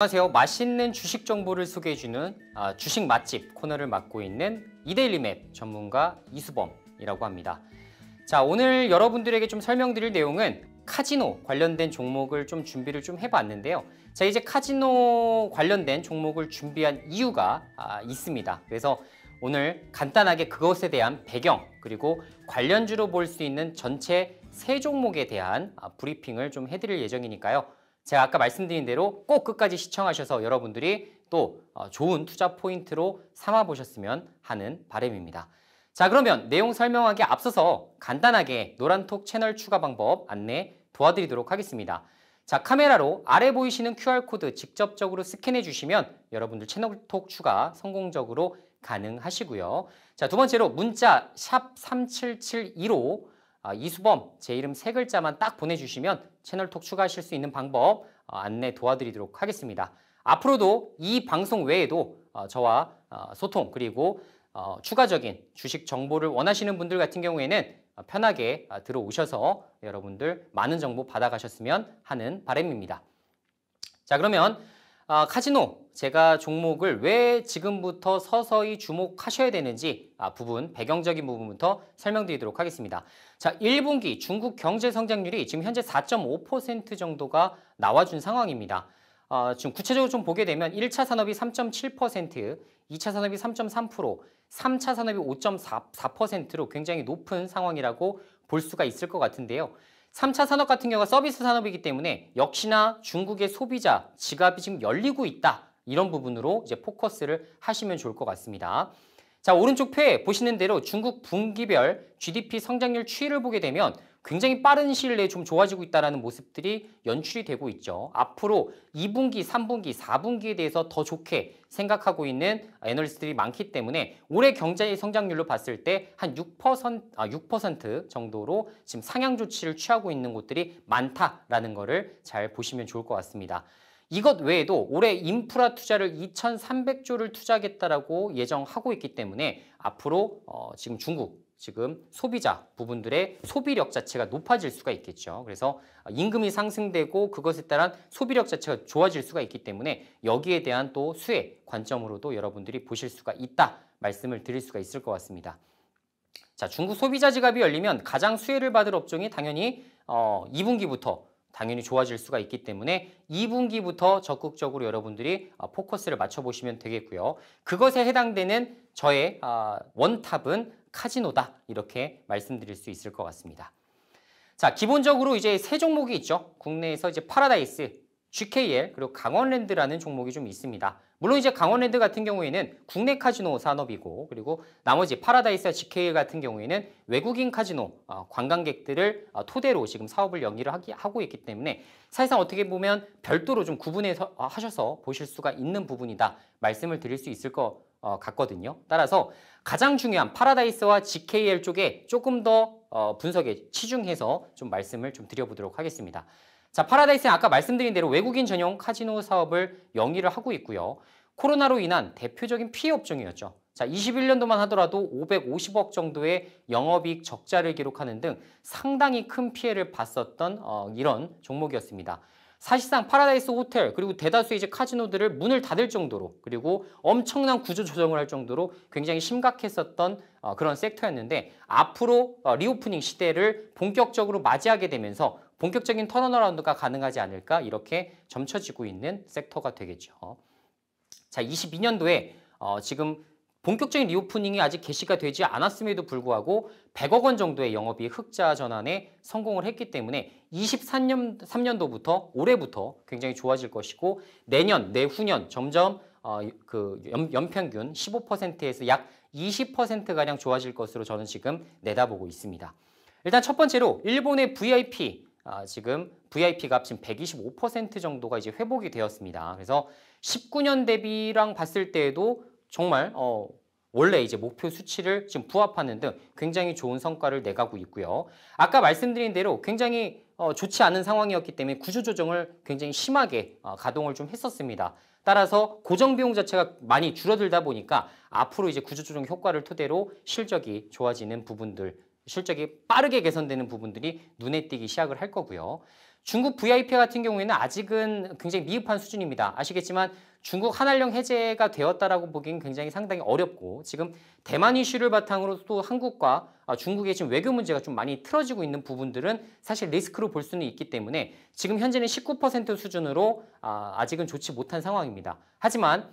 안녕하세요. 맛있는 주식 정보를 소개해주는 아, 주식 맛집 코너를 맡고 있는 이데일리맵 전문가 이수범이라고 합니다. 자, 오늘 여러분들에게 좀 설명드릴 내용은 카지노 관련된 종목을 좀 준비를 좀 해봤는데요. 자, 이제 카지노 관련된 종목을 준비한 이유가 아, 있습니다. 그래서 오늘 간단하게 그것에 대한 배경 그리고 관련주로 볼 수 있는 전체 세 종목에 대한 아, 브리핑을 좀 해드릴 예정이니까요. 제가 아까 말씀드린 대로 꼭 끝까지 시청하셔서 여러분들이 또 어, 좋은 투자 포인트로 삼아 보셨으면 하는 바램입니다 자 그러면 내용 설명하기 앞서서 간단하게 노란톡 채널 추가 방법 안내 도와드리도록 하겠습니다. 자 카메라로 아래 보이시는 QR코드 직접적으로 스캔해 주시면 여러분들 채널톡 추가 성공적으로 가능하시고요. 자 두 번째로 문자 샵 3772로 아, 이수범 제 이름 세 글자만 딱 보내주시면 채널톡 추가하실 수 있는 방법 어, 안내 도와드리도록 하겠습니다. 앞으로도 이 방송 외에도 어, 저와 어, 소통 그리고 어, 추가적인 주식 정보를 원하시는 분들 같은 경우에는 편하게 들어오셔서 여러분들 많은 정보 받아가셨으면 하는 바람입니다. 자 그러면 카지노 제가 종목을 왜 지금부터 서서히 주목하셔야 되는지 아, 부분, 배경적인 부분부터 설명드리도록 하겠습니다. 자, 1분기 중국 경제 성장률이 지금 현재 4.5% 정도가 나와준 상황입니다. 어, 지금 구체적으로 좀 보게 되면 1차 산업이 3.7%, 2차 산업이 3.3%, 3차 산업이 5.4%로 굉장히 높은 상황이라고 볼 수가 있을 것 같은데요. 3차 산업 같은 경우가 서비스 산업이기 때문에 역시나 중국의 소비자 지갑이 지금 열리고 있다. 이런 부분으로 이제 포커스를 하시면 좋을 것 같습니다. 자, 오른쪽 표에 보시는 대로 중국 분기별 GDP 성장률 추이를 보게 되면 굉장히 빠른 시일 내에 좀 좋아지고 있다는 모습들이 연출이 되고 있죠. 앞으로 2분기, 3분기, 4분기에 대해서 더 좋게 생각하고 있는 애널리스트들이 많기 때문에 올해 경제의 성장률로 봤을 때 한 6%, 아, 6% 정도로 지금 상향 조치를 취하고 있는 곳들이 많다라는 거를 잘 보시면 좋을 것 같습니다. 이것 외에도 올해 인프라 투자를 2,300조를 투자하겠다라고 예정하고 있기 때문에 앞으로 어, 지금 중국 지금 소비자 부분들의 소비력 자체가 높아질 수가 있겠죠. 그래서 어, 임금이 상승되고 그것에 따른 소비력 자체가 좋아질 수가 있기 때문에 여기에 대한 또 수혜 관점으로도 여러분들이 보실 수가 있다 말씀을 드릴 수가 있을 것 같습니다. 자, 중국 소비자 지갑이 열리면 가장 수혜를 받을 업종이 당연히 어, 2분기부터 당연히 좋아질 수가 있기 때문에 2분기부터 적극적으로 여러분들이 어, 포커스를 맞춰보시면 되겠고요. 그것에 해당되는 저의 아, 원탑은 카지노다 이렇게 말씀드릴 수 있을 것 같습니다. 자, 기본적으로 이제 세 종목이 있죠. 국내에서 이제 파라다이스, GKL 그리고 강원랜드라는 종목이 좀 있습니다. 물론 이제 강원랜드 같은 경우에는 국내 카지노 산업이고 그리고 나머지 파라다이스와 GK 같은 경우에는 외국인 카지노 어, 관광객들을 어, 토대로 지금 사업을 연위를기 하고 있기 때문에 사실상 어떻게 보면 별도로 좀 구분해서 어, 하셔서 보실 수가 있는 부분이다 말씀을 드릴 수 있을 것 같거든요. 따라서 가장 중요한 파라다이스와 GKL 쪽에 조금 더 분석에 치중해서 좀 말씀을 좀 드려보도록 하겠습니다. 자, 파라다이스는 아까 말씀드린 대로 외국인 전용 카지노 사업을 영위를 하고 있고요. 코로나로 인한 대표적인 피해 업종이었죠. 자, 21년도만 하더라도 550억 정도의 영업이익 적자를 기록하는 등 상당히 큰 피해를 봤었던 어, 이런 종목이었습니다. 사실상 파라다이스 호텔 그리고 대다수 이제 카지노들을 문을 닫을 정도로 그리고 엄청난 구조 조정을 할 정도로 굉장히 심각했었던 어, 그런 섹터였는데 앞으로 어, 리오프닝 시대를 본격적으로 맞이하게 되면서 본격적인 턴어라운드가 가능하지 않을까 이렇게 점쳐지고 있는 섹터가 되겠죠. 자, 22년도에 어, 지금 본격적인 리오프닝이 아직 개시가 되지 않았음에도 불구하고 100억 원 정도의 영업이 흑자 전환에 성공을 했기 때문에 23년 3년도부터 올해부터 굉장히 좋아질 것이고 내년 내후년 점점 어, 그 연, 평균 15%에서 약 20% 가량 좋아질 것으로 저는 지금 내다보고 있습니다. 일단 첫 번째로 일본의 VIP 아, 지금 VIP 값지125% 정도가 이제 회복이 되었습니다. 그래서 19년 대비랑 봤을 때에도 정말 어, 원래 이제 목표 수치를 지금 부합하는 등 굉장히 좋은 성과를 내가고 있고요. 아까 말씀드린 대로 굉장히 어, 좋지 않은 상황이었기 때문에 구조조정을 굉장히 심하게 어, 가동을 좀 했었습니다. 따라서 고정비용 자체가 많이 줄어들다 보니까 앞으로 이제 구조조정 효과를 토대로 실적이 좋아지는 부분들 실적이 빠르게 개선되는 부분들이 눈에 띄기 시작을 할 거고요. 중국 VIP 같은 경우에는 아직은 굉장히 미흡한 수준입니다. 아시겠지만 중국 한한령 해제가 되었다라고 보기엔 굉장히 상당히 어렵고 지금 대만 이슈를 바탕으로 또 한국과 아, 중국의 지금 외교 문제가 좀 많이 틀어지고 있는 부분들은 사실 리스크로 볼 수는 있기 때문에 지금 현재는 19% 수준으로 아, 아직은 좋지 못한 상황입니다. 하지만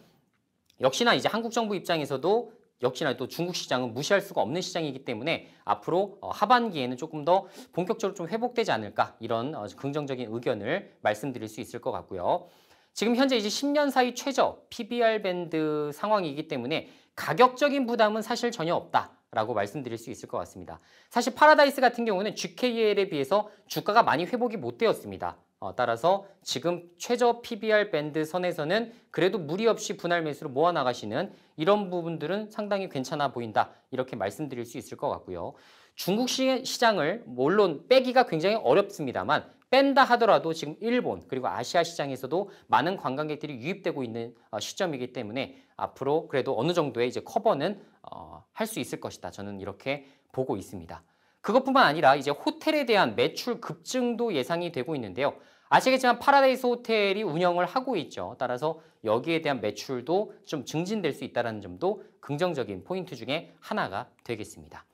역시나 이제 한국 정부 입장에서도 역시나 또 중국 시장은 무시할 수가 없는 시장이기 때문에 앞으로 어, 하반기에는 조금 더 본격적으로 좀 회복되지 않을까 이런 어, 긍정적인 의견을 말씀드릴 수 있을 것 같고요. 지금 현재 이제 10년 사이 최저 PBR 밴드 상황이기 때문에 가격적인 부담은 사실 전혀 없다. 라고 말씀드릴 수 있을 것 같습니다. 사실 파라다이스 같은 경우는 GKL에 비해서 주가가 많이 회복이 못 되었습니다. 어, 따라서 지금 최저 PBR 밴드 선에서는 그래도 무리 없이 분할 매수로 모아나가시는 이런 부분들은 상당히 괜찮아 보인다 이렇게 말씀드릴 수 있을 것 같고요. 중국 시, 장을 뭐 물론 빼기가 굉장히 어렵습니다만 뺀다 하더라도 지금 일본 그리고 아시아 시장에서도 많은 관광객들이 유입되고 있는 어, 시점이기 때문에 앞으로 그래도 어느 정도의 이제 커버는 어, 할수 있을 것이다 저는 이렇게 보고 있습니다. 그것뿐만 아니라 이제 호텔에 대한 매출 급증도 예상이 되고 있는데요. 아시겠지만 파라데이스 호텔이 운영을 하고 있죠. 따라서 여기에 대한 매출도 좀 증진될 수 있다는 점도 긍정적인 포인트 중에 하나가 되겠습니다.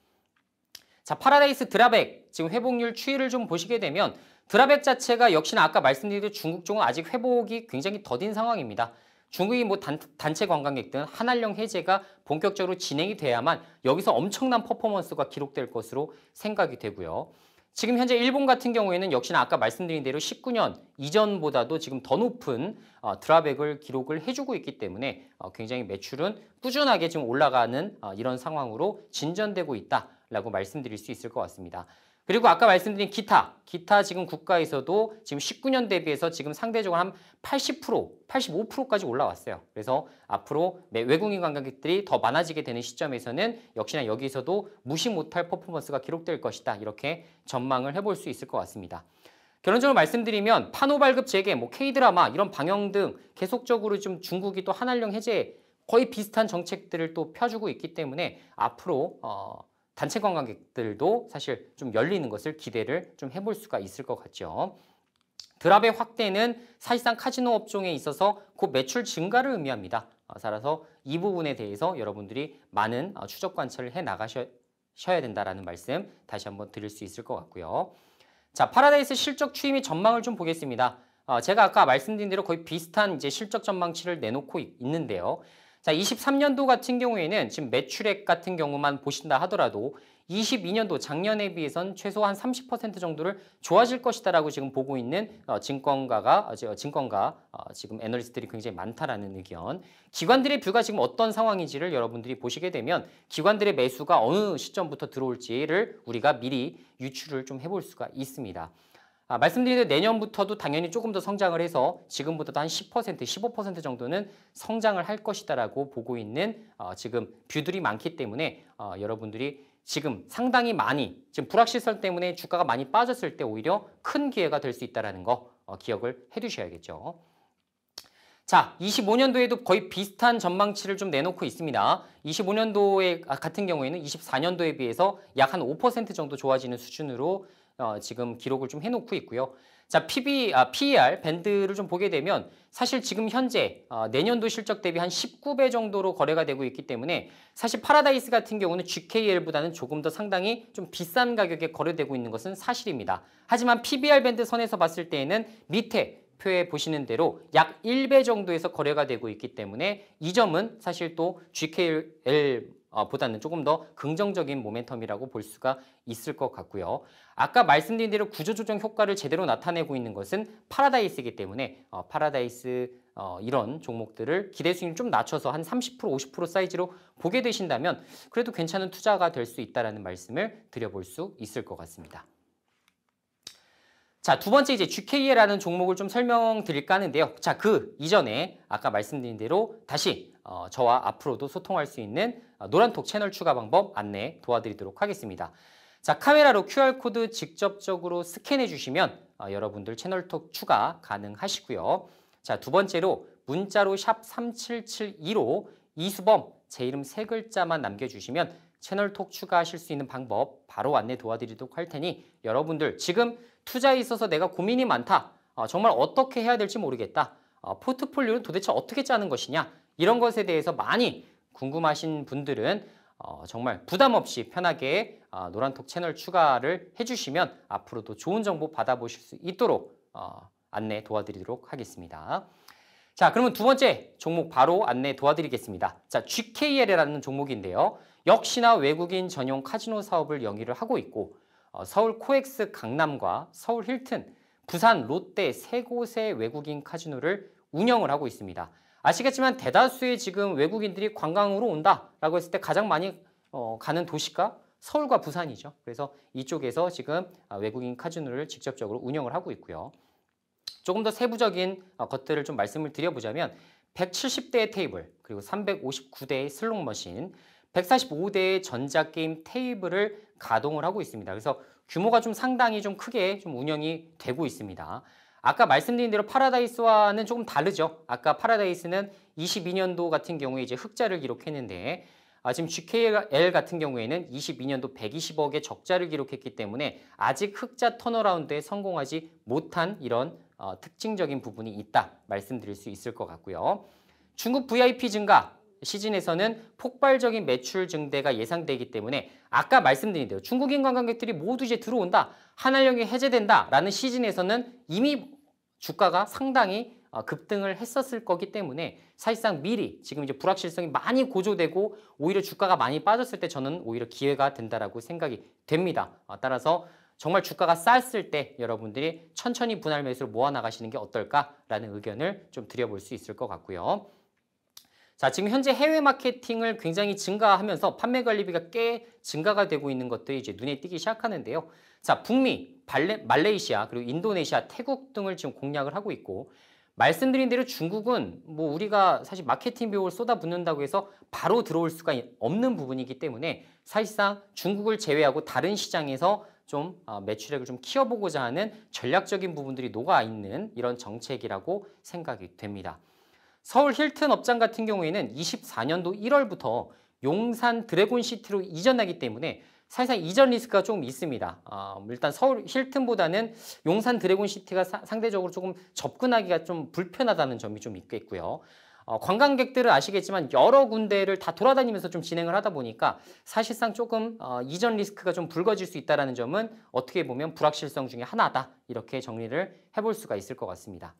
자, 파라데이스 드라백 지금 회복률 추이를 좀 보시게 되면 드라백 자체가 역시나 아까 말씀드린 중국 쪽은 아직 회복이 굉장히 더딘 상황입니다. 중국이 뭐 단, 단체 관광객 등 한한령 해제가 본격적으로 진행이 돼야만 여기서 엄청난 퍼포먼스가 기록될 것으로 생각이 되고요. 지금 현재 일본 같은 경우에는 역시나 아까 말씀드린 대로 19년 이전보다도 지금 더 높은 어, 드라백을 기록을 해주고 있기 때문에 어, 굉장히 매출은 꾸준하게 지금 올라가는 어, 이런 상황으로 진전되고 있다라고 말씀드릴 수 있을 것 같습니다. 그리고 아까 말씀드린 기타, 기타 지금 국가에서도 지금 19년 대비해서 지금 상대적으로 한 80%, 85%까지 올라왔어요. 그래서 앞으로 외국인 관광객들이 더 많아지게 되는 시점에서는 역시나 여기서도 무시 못할 퍼포먼스가 기록될 것이다. 이렇게 전망을 해볼 수 있을 것 같습니다. 결론적으로 말씀드리면 파노 발급 재개, 뭐 K드라마 이런 방영 등 계속적으로 좀 중국이 또 한한령 해제 에 거의 비슷한 정책들을 또 펴주고 있기 때문에 앞으로 어, 단체 관광객들도 사실 좀 열리는 것을 기대를 좀 해볼 수가 있을 것 같죠. 드랍의 확대는 사실상 카지노 업종에 있어서 곧 매출 증가를 의미합니다. 어, 따라서 이 부분에 대해서 여러분들이 많은 어, 추적 관찰을 해 나가셔야 된다라는 말씀 다시 한번 드릴 수 있을 것 같고요. 자, 파라다이스 실적 추이 및 전망을 좀 보겠습니다. 어, 제가 아까 말씀드린 대로 거의 비슷한 이제 실적 전망치를 내놓고 있는데요. 자, 23년도 같은 경우에는 지금 매출액 같은 경우만 보신다 하더라도 22년도 작년에 비해선 최소 한30% 정도를 좋아질 것이다라고 지금 보고 있는 어, 증권가가 어, 어, 증권가 지금 애널리스트들이 굉장히 많다라는 의견. 기관들의 뷰가 지금 어떤 상황인지를 여러분들이 보시게 되면 기관들의 매수가 어느 시점부터 들어올지를 우리가 미리 유출을 좀 해볼 수가 있습니다. 아, 말씀드린 대로 내년부터도 당연히 조금 더 성장을 해서 지금보다도 한 10%, 15% 정도는 성장을 할 것이다라고 보고 있는 어, 지금 뷰들이 많기 때문에 어, 여러분들이 지금 상당히 많이 지금 불확실성 때문에 주가가 많이 빠졌을 때 오히려 큰 기회가 될 수 있다라는 거 어, 기억을 해두셔야겠죠. 자, 25년도에도 거의 비슷한 전망치를 좀 내놓고 있습니다. 25년도에 아, 같은 경우에는 24년도에 비해서 약 한 5% 정도 좋아지는 수준으로 어, 지금 기록을 좀 해놓고 있고요. 자, PB, 아, PER 밴드를 좀 보게 되면 사실 지금 현재 어, 내년도 실적 대비 한 19배 정도로 거래가 되고 있기 때문에 사실 파라다이스 같은 경우는 GKL보다는 조금 더 상당히 좀 비싼 가격에 거래되고 있는 것은 사실입니다. 하지만 PBR 밴드 선에서 봤을 때에는 밑에 표에 보시는 대로 약 1배 정도에서 거래가 되고 있기 때문에 이 점은 사실 또 GKL 어, 보다는 조금 더 긍정적인 모멘텀이라고 볼 수가 있을 것 같고요. 아까 말씀드린 대로 구조조정 효과를 제대로 나타내고 있는 것은 파라다이스이기 때문에 어, 파라다이스 어, 이런 종목들을 기대 수익률 좀 낮춰서 한 30% 50% 사이즈로 보게 되신다면 그래도 괜찮은 투자가 될 수 있다는 라 말씀을 드려볼 수 있을 것 같습니다. 자, 두 번째 이제 GK라는 종목을 좀 설명드릴까 하는데요. 자, 그 이전에 아까 말씀드린 대로 다시 어, 저와 앞으로도 소통할 수 있는 어, 노란톡 채널 추가 방법 안내 도와드리도록 하겠습니다. 자, 카메라로 QR코드 직접적으로 스캔해 주시면 어, 여러분들 채널톡 추가 가능하시고요. 자, 두 번째로 문자로 샵 3772로 이수범 제 이름 세 글자만 남겨주시면 채널톡 추가하실 수 있는 방법 바로 안내 도와드리도록 할 테니 여러분들 지금 투자에 있어서 내가 고민이 많다. 어, 정말 어떻게 해야 될지 모르겠다. 어, 포트폴리오는 도대체 어떻게 짜는 것이냐. 이런 것에 대해서 많이 궁금하신 분들은 어, 정말 부담 없이 편하게 어, 노란톡 채널 추가를 해주시면 앞으로도 좋은 정보 받아보실 수 있도록 어, 안내 도와드리도록 하겠습니다. 자, 그러면 두 번째 종목 바로 안내 도와드리겠습니다. 자, GKL이라는 종목인데요. 역시나 외국인 전용 카지노 사업을 영위를 하고 있고 어, 서울 코엑스 강남과 서울 힐튼, 부산 롯데 세 곳의 외국인 카지노를 운영을 하고 있습니다. 아시겠지만 대다수의 지금 외국인들이 관광으로 온다라고 했을 때 가장 많이 어, 가는 도시가 서울과 부산이죠. 그래서 이쪽에서 지금 아, 외국인 카지노를 직접적으로 운영을 하고 있고요. 조금 더 세부적인 어, 것들을 좀 말씀을 드려보자면 170대의 테이블, 그리고 359대의 슬롯 머신, 145대의 전자게임 테이블을 가동을 하고 있습니다. 그래서 규모가 좀 상당히 좀 크게 좀 운영이 되고 있습니다. 아까 말씀드린 대로 파라다이스와는 조금 다르죠. 아까 파라다이스는 22년도 같은 경우에 이제 흑자를 기록했는데 아, 지금 GKL 같은 경우에는 22년도 120억의 적자를 기록했기 때문에 아직 흑자 터어라운드에 성공하지 못한 이런 어, 특징적인 부분이 있다 말씀드릴 수 있을 것 같고요. 중국 VIP 증가 시즌에서는 폭발적인 매출 증대가 예상되기 때문에 아까 말씀드린 대로 중국인 관광객들이 모두 이제 들어온다. 한할령이 해제된다라는 시즌에서는 이미 주가가 상당히 어, 급등을 했었을 거기 때문에 사실상 미리 지금 이제 불확실성이 많이 고조되고 오히려 주가가 많이 빠졌을 때 저는 오히려 기회가 된다라고 생각이 됩니다. 어, 따라서 정말 주가가 쌌을 때 여러분들이 천천히 분할 매수를 모아 나가시는 게 어떨까라는 의견을 좀 드려볼 수 있을 것 같고요. 자, 지금 현재 해외 마케팅을 굉장히 증가하면서 판매 관리비가 꽤 증가가 되고 있는 것들이 이제 눈에 띄기 시작하는데요. 자, 북미, 발레, 말레이시아, 그리고 인도네시아, 태국 등을 지금 공략을 하고 있고 말씀드린 대로 중국은 뭐 우리가 사실 마케팅 비용을 쏟아붓는다고 해서 바로 들어올 수가 없는 부분이기 때문에 사실상 중국을 제외하고 다른 시장에서 좀 아, 매출액을 좀 키워보고자 하는 전략적인 부분들이 녹아 있는 이런 정책이라고 생각이 됩니다. 서울 힐튼 업장 같은 경우에는 24년도 1월부터 용산 드래곤시티로 이전하기 때문에 사실상 이전 리스크가 좀 있습니다. 어, 일단 서울 힐튼보다는 용산 드래곤시티가 사, 상대적으로 조금 접근하기가 좀 불편하다는 점이 좀 있겠고요. 어, 관광객들을 아시겠지만 여러 군데를 다 돌아다니면서 좀 진행을 하다 보니까 사실상 조금 어, 이전 리스크가 좀 불거질 수 있다는 점은 어떻게 보면 불확실성 중에 하나다 이렇게 정리를 해볼 수가 있을 것 같습니다.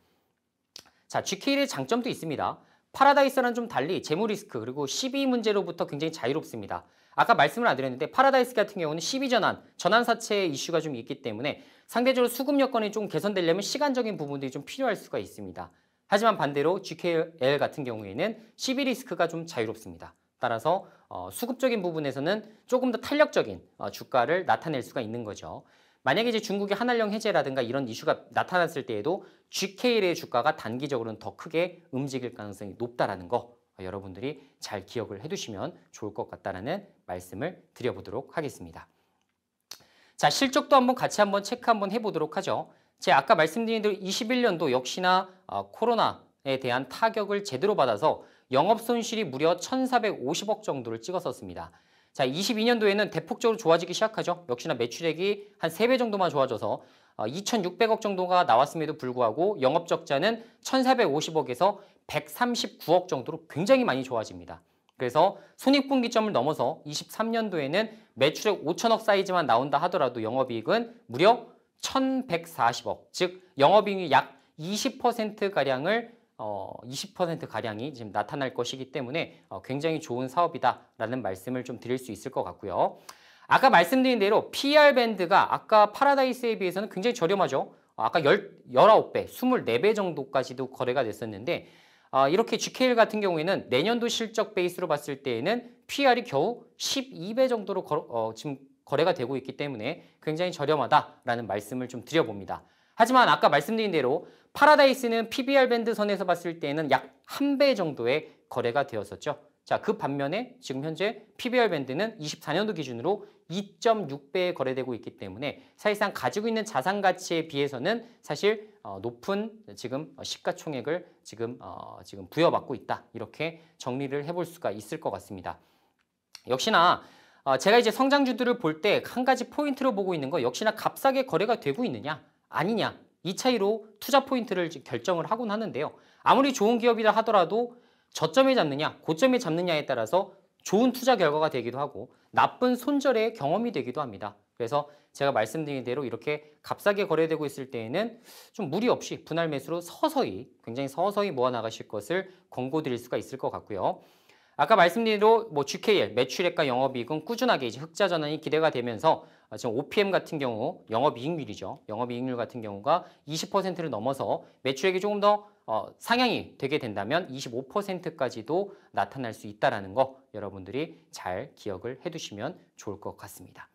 자, GK의 장점도 있습니다. 파라다이스랑 좀 달리 재무 리스크 그리고 12 문제로부터 굉장히 자유롭습니다. 아까 말씀을 안 드렸는데 파라다이스 같은 경우는 12 전환, 전환 사채 이슈가 좀 있기 때문에 상대적으로 수급 여건이 좀 개선되려면 시간적인 부분들이 좀 필요할 수가 있습니다. 하지만 반대로 GKL 같은 경우에는 12 리스크가 좀 자유롭습니다. 따라서 어, 수급적인 부분에서는 조금 더 탄력적인 어, 주가를 나타낼 수가 있는 거죠. 만약에 이제 중국의 한한령 해제라든가 이런 이슈가 나타났을 때에도 GK의 주가가 단기적으로는 더 크게 움직일 가능성이 높다라는 거 여러분들이 잘 기억을 해두시면 좋을 것 같다라는 말씀을 드려보도록 하겠습니다. 자 실적도 한번 같이 한번 체크 한번 해보도록 하죠. 제 아까 말씀드린 대로 21년도 역시나 어, 코로나에 대한 타격을 제대로 받아서 영업 손실이 무려 1,450억 정도를 찍었었습니다. 자, 22년도에는 대폭적으로 좋아지기 시작하죠. 역시나 매출액이 한 3배 정도만 좋아져서 2,600억 어, 정도가 나왔음에도 불구하고 영업적자는 1,450억에서 139억 정도로 굉장히 많이 좋아집니다. 그래서 손익분기점을 넘어서 23년도에는 매출액 5천억 사이즈만 나온다 하더라도 영업이익은 무려 1,140억, 즉 영업이익이 약 20%가량을 어, 20% 가량이 지금 나타날 것이기 때문에 어, 굉장히 좋은 사업이다라는 말씀을 좀 드릴 수 있을 것 같고요. 아까 말씀드린 대로 PR 밴드가 아까 파라다이스에 비해서는 굉장히 저렴하죠. 어, 아까 10, 19배, 24배 정도까지도 거래가 됐었는데 아, 이렇게 GKL 같은 경우에는 내년도 실적 베이스로 봤을 때에는 PR이 겨우 12배 정도로 거, 어, 지금 거래가 되고 있기 때문에 굉장히 저렴하다라는 말씀을 좀 드려봅니다. 하지만 아까 말씀드린 대로 파라다이스는 PBR 밴드 선에서 봤을 때는약 한 배 정도의 거래가 되었었죠. 자, 그 반면에 지금 현재 PBR 밴드는 24년도 기준으로 2.6배에 거래되고 있기 때문에 사실상 가지고 있는 자산 가치에 비해서는 사실 어, 높은 지금 시가총액을 지금 어, 지금 부여받고 있다. 이렇게 정리를 해볼 수가 있을 것 같습니다. 역시나 어, 제가 이제 성장주들을 볼 때 한 가지 포인트로 보고 있는 거 역시나 값싸게 거래가 되고 있느냐 아니냐 이 차이로 투자 포인트를 결정을 하곤 하는데요. 아무리 좋은 기업이라 하더라도 저점에 잡느냐 고점에 잡느냐에 따라서 좋은 투자 결과가 되기도 하고 나쁜 손절의 경험이 되기도 합니다. 그래서 제가 말씀드린 대로 이렇게 값싸게 거래되고 있을 때에는 좀 무리 없이 분할 매수로 서서히 굉장히 서서히 모아나가실 것을 권고드릴 수가 있을 것 같고요. 아까 말씀드린 대로 뭐 GKL, 매출액과 영업이익은 꾸준하게 이제 흑자 전환이 기대가 되면서 아, 지금 OPM 같은 경우 영업이익률이죠. 영업이익률 같은 경우가 20%를 넘어서 매출액이 조금 더 어, 상향이 되게 된다면 25%까지도 나타날 수 있다는 거 여러분들이 잘 기억을 해두시면 좋을 것 같습니다.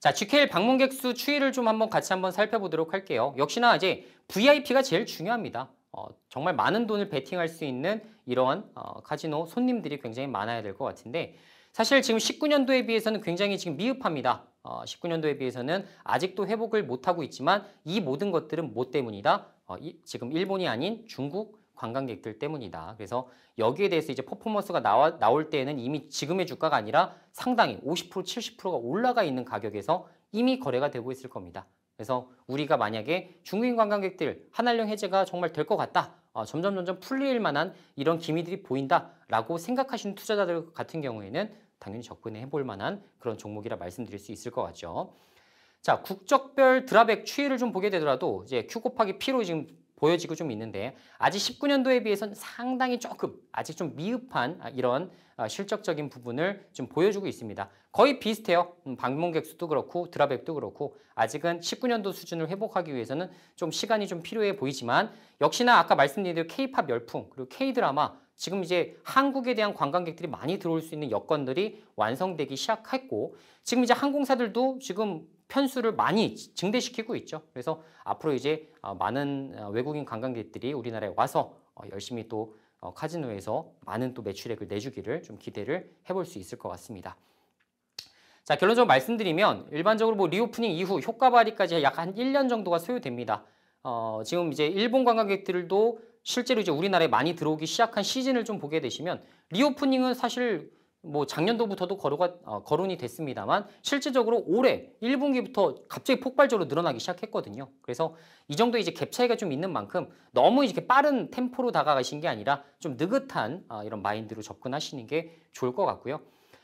자, GKL 방문객 수 추이를 좀 한번 같이 한번 살펴보도록 할게요. 역시나 이제 VIP가 제일 중요합니다. 어, 정말 많은 돈을 베팅할 수 있는 이러한 어, 카지노 손님들이 굉장히 많아야 될 것 같은데 사실 지금 19년도에 비해서는 굉장히 지금 미흡합니다. 어, 19년도에 비해서는 아직도 회복을 못하고 있지만 이 모든 것들은 뭐 때문이다? 어, 이, 지금 일본이 아닌 중국 관광객들 때문이다. 그래서 여기에 대해서 이제 퍼포먼스가 나와, 나올 때에는 이미 지금의 주가가 아니라 상당히 50% 70%가 올라가 있는 가격에서 이미 거래가 되고 있을 겁니다. 그래서 우리가 만약에 중국인 관광객들 한한령 해제가 정말 될 것 같다. 어, 점점 점점 풀릴 만한 이런 기미들이 보인다라고 생각하시는 투자자들 같은 경우에는 당연히 접근해 해볼 만한 그런 종목이라 말씀드릴 수 있을 것 같죠. 자, 국적별 드라백 추이를 좀 보게 되더라도 이제 Q 곱하기 P로 지금 보여지고 좀 있는데 아직 19년도에 비해선 상당히 조금 아직 좀 미흡한 아, 이런 아, 실적적인 부분을 좀 보여주고 있습니다. 거의 비슷해요. 음, 방문객 수도 그렇고 드랍액도 그렇고 아직은 19년도 수준을 회복하기 위해서는 좀 시간이 좀 필요해 보이지만 역시나 아까 말씀드린 대로 K-팝 열풍 그리고 K-드라마 지금 이제 한국에 대한 관광객들이 많이 들어올 수 있는 여건들이 완성되기 시작했고 지금 이제 항공사들도 지금 편수를 많이 증대시키고 있죠. 그래서 앞으로 이제 어, 많은 어, 외국인 관광객들이 우리나라에 와서 어, 열심히 또 카지노에서 많은 또 매출액을 내주기를 좀 기대를 해볼 수 있을 것 같습니다. 자, 결론적으로 말씀드리면 일반적으로 뭐 리오프닝 이후 효과 발휘까지 약한 1년 정도가 소요됩니다. 어, 지금 이제 일본 관광객들도 실제로 이제 우리나라에 많이 들어오기 시작한 시즌을 좀 보게 되시면 리오프닝은 사실 뭐 작년도부터도 거론가, 어, 거론이 됐습니다만 실질적으로 올해 1분기부터 갑자기 폭발적으로 늘어나기 시작했거든요. 그래서 이 정도 이제 갭 차이가 좀 있는 만큼 너무 이렇게 빠른 템포로 다가가신 게 아니라 좀 느긋한 어, 이런 마인드로 접근하시는 게 좋을 것 같고요.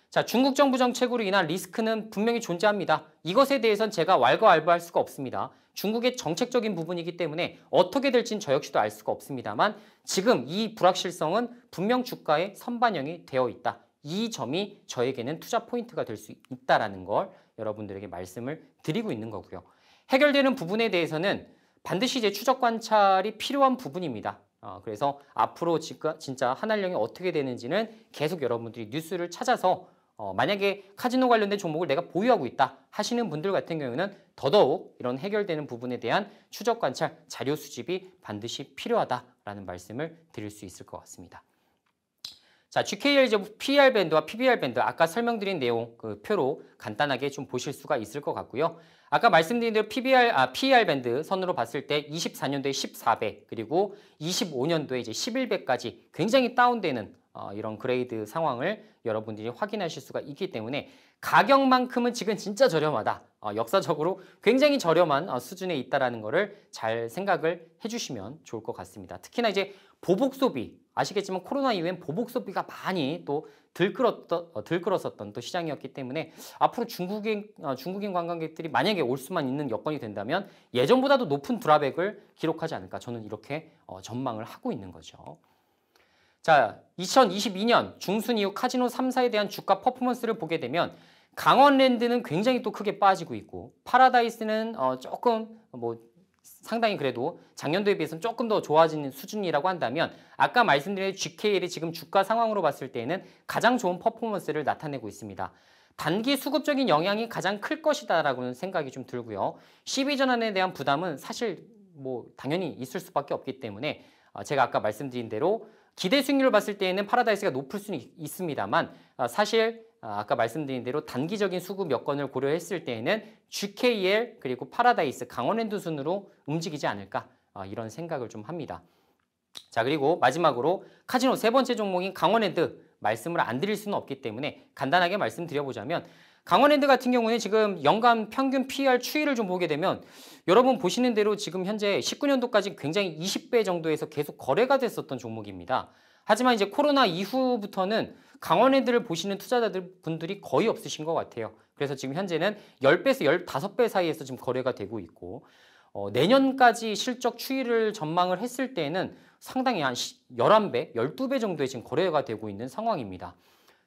자, 중국 정부 정책으로 인한 리스크는 분명히 존재합니다. 이것에 대해서는 제가 왈가왈부할 수가 없습니다. 중국의 정책적인 부분이기 때문에 어떻게 될진 저 역시도 알 수가 없습니다만 지금 이 불확실성은 분명 주가에 선반영이 되어 있다. 이 점이 저에게는 투자 포인트가 될 수 있다라는 걸 여러분들에게 말씀을 드리고 있는 거고요. 해결되는 부분에 대해서는 반드시 이제 추적 관찰이 필요한 부분입니다. 어, 그래서 앞으로 진짜 한할령이 어떻게 되는지는 계속 여러분들이 뉴스를 찾아서 어, 만약에 카지노 관련된 종목을 내가 보유하고 있다 하시는 분들 같은 경우에는 더더욱 이런 해결되는 부분에 대한 추적 관찰 자료 수집이 반드시 필요하다라는 말씀을 드릴 수 있을 것 같습니다. 자, GKL 제곱 PR 밴드와 PBR 밴드 아까 설명드린 내용 그 표로 간단하게 좀 보실 수가 있을 것 같고요. 아까 말씀드린 대로 PBR 아 PER 밴드 선으로 봤을 때 24년도에 14배 그리고 25년도에 이제 11배까지 굉장히 다운되는 어, 이런 그레이드 상황을 여러분들이 확인하실 수가 있기 때문에 가격만큼은 지금 진짜 저렴하다. 어, 역사적으로 굉장히 저렴한 어, 수준에 있다라는 거를 잘 생각을 해주시면 좋을 것 같습니다. 특히나 이제 보복 소비 아시겠지만 코로나 이후엔 보복 소비가 많이 또 들끓었던, 어, 들끓었었던 또 시장이었기 때문에 앞으로 중국인, 어, 중국인 관광객들이 만약에 올 수만 있는 여건이 된다면 예전보다도 높은 드라백을 기록하지 않을까 저는 이렇게 어, 전망을 하고 있는 거죠. 자, 2022년 중순 이후 카지노 3사에 대한 주가 퍼포먼스를 보게 되면 강원랜드는 굉장히 또 크게 빠지고 있고 파라다이스는 어, 조금 뭐 상당히 그래도 작년도에 비해서는 조금 더 좋아지는 수준이라고 한다면 아까 말씀드린 GKL이 지금 주가 상황으로 봤을 때에는 가장 좋은 퍼포먼스를 나타내고 있습니다. 단기 수급적인 영향이 가장 클 것이다라고는 생각이 좀 들고요. 12전환에 대한 부담은 사실 뭐 당연히 있을 수밖에 없기 때문에 어, 제가 아까 말씀드린 대로 기대 수익률을 봤을 때에는 파라다이스가 높을 수는 있습니다만 어, 사실 아, 아까 말씀드린 대로 단기적인 수급 여건을 고려했을 때에는 GKL 그리고 파라다이스 강원랜드 순으로 움직이지 않을까 아, 이런 생각을 좀 합니다. 자 그리고 마지막으로 카지노 세 번째 종목인 강원랜드 말씀을 안 드릴 수는 없기 때문에 간단하게 말씀드려보자면 강원랜드 같은 경우는 지금 연간 평균 p e r 추이를 좀 보게 되면 여러분 보시는 대로 지금 현재 19년도까지 굉장히 20배 정도에서 계속 거래가 됐었던 종목입니다. 하지만 이제 코로나 이후부터는 강원랜드를 보시는 투자자들 분들이 거의 없으신 것 같아요. 그래서 지금 현재는 10배에서 15배 사이에서 지금 거래가 되고 있고 어, 내년까지 실적 추이를 전망을 했을 때에는 상당히 한 11배, 12배 정도의 지금 거래가 되고 있는 상황입니다.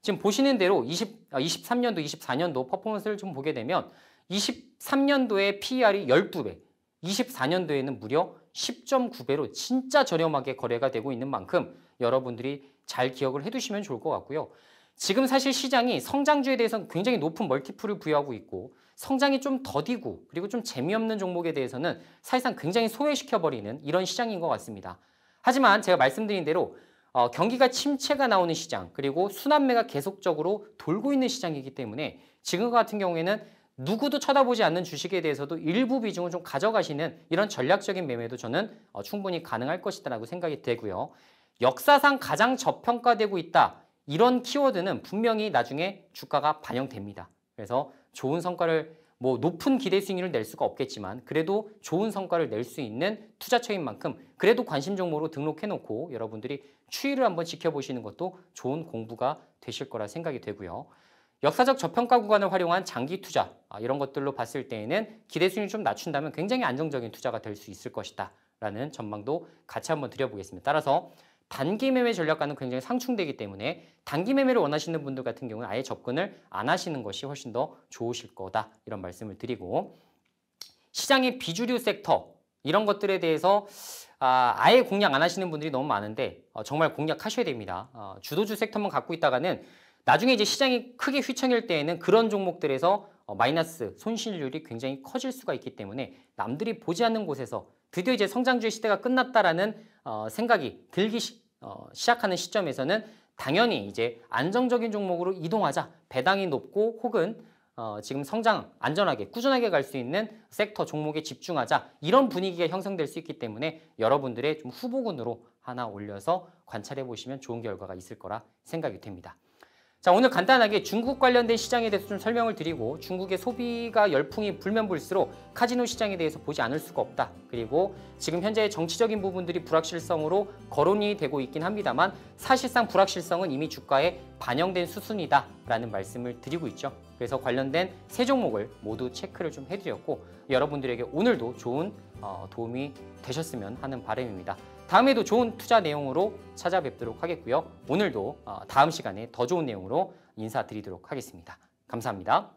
지금 보시는 대로 20, 아, 23년도, 24년도 퍼포먼스를 좀 보게 되면 23년도에 PER이 12배, 24년도에는 무려 10.9배로 진짜 저렴하게 거래가 되고 있는 만큼 여러분들이 잘 기억을 해두시면 좋을 것 같고요. 지금 사실 시장이 성장주에 대해서는 굉장히 높은 멀티플을 부여하고 있고 성장이 좀 더디고 그리고 좀 재미없는 종목에 대해서는 사실상 굉장히 소외시켜버리는 이런 시장인 것 같습니다. 하지만 제가 말씀드린 대로 어, 경기가 침체가 나오는 시장 그리고 순환매가 계속적으로 돌고 있는 시장이기 때문에 지금 같은 경우에는 누구도 쳐다보지 않는 주식에 대해서도 일부 비중을 좀 가져가시는 이런 전략적인 매매도 저는 어, 충분히 가능할 것이다라고 생각이 되고요. 역사상 가장 저평가되고 있다. 이런 키워드는 분명히 나중에 주가가 반영됩니다. 그래서 좋은 성과를 뭐 높은 기대 수익률을 낼 수가 없겠지만 그래도 좋은 성과를 낼 수 있는 투자처인 만큼 그래도 관심 종목으로 등록해 놓고 여러분들이 추이를 한번 지켜보시는 것도 좋은 공부가 되실 거라 생각이 되고요. 역사적 저평가 구간을 활용한 장기 투자 아, 이런 것들로 봤을 때에는 기대 수익률 좀 낮춘다면 굉장히 안정적인 투자가 될 수 있을 것이다 라는 전망도 같이 한번 드려보겠습니다. 따라서 단기 매매 전략과는 굉장히 상충되기 때문에 단기 매매를 원하시는 분들 같은 경우는 아예 접근을 안 하시는 것이 훨씬 더 좋으실 거다 이런 말씀을 드리고 시장의 비주류 섹터 이런 것들에 대해서 아, 예 공략 안 하시는 분들이 너무 많은데 어, 정말 공략하셔야 됩니다. 어, 주도주 섹터만 갖고 있다가는 나중에 이제 시장이 크게 휘청일 때에는 그런 종목들에서 어, 마이너스 손실률이 굉장히 커질 수가 있기 때문에 남들이 보지 않는 곳에서 드디어 이제 성장주의 시대가 끝났다라는 어, 생각이 들기 시, 어, 시작하는 시점에서는 당연히 이제 안정적인 종목으로 이동하자 배당이 높고 혹은 어, 지금 성장 안전하게 꾸준하게 갈 수 있는 섹터 종목에 집중하자 이런 분위기가 형성될 수 있기 때문에 여러분들의 좀 후보군으로 하나 올려서 관찰해 보시면 좋은 결과가 있을 거라 생각이 됩니다. 자 오늘 간단하게 중국 관련된 시장에 대해서 좀 설명을 드리고 중국의 소비가 열풍이 불면 불수록 카지노 시장에 대해서 보지 않을 수가 없다. 그리고 지금 현재 정치적인 부분들이 불확실성으로 거론이 되고 있긴 합니다만 사실상 불확실성은 이미 주가에 반영된 수순이다 라는 말씀을 드리고 있죠. 그래서 관련된 세 종목을 모두 체크를 좀 해드렸고 여러분들에게 오늘도 좋은 어, 도움이 되셨으면 하는 바람입니다. 다음에도 좋은 투자 내용으로 찾아뵙도록 하겠고요. 오늘도 어, 다음 시간에 더 좋은 내용으로 인사드리도록 하겠습니다. 감사합니다.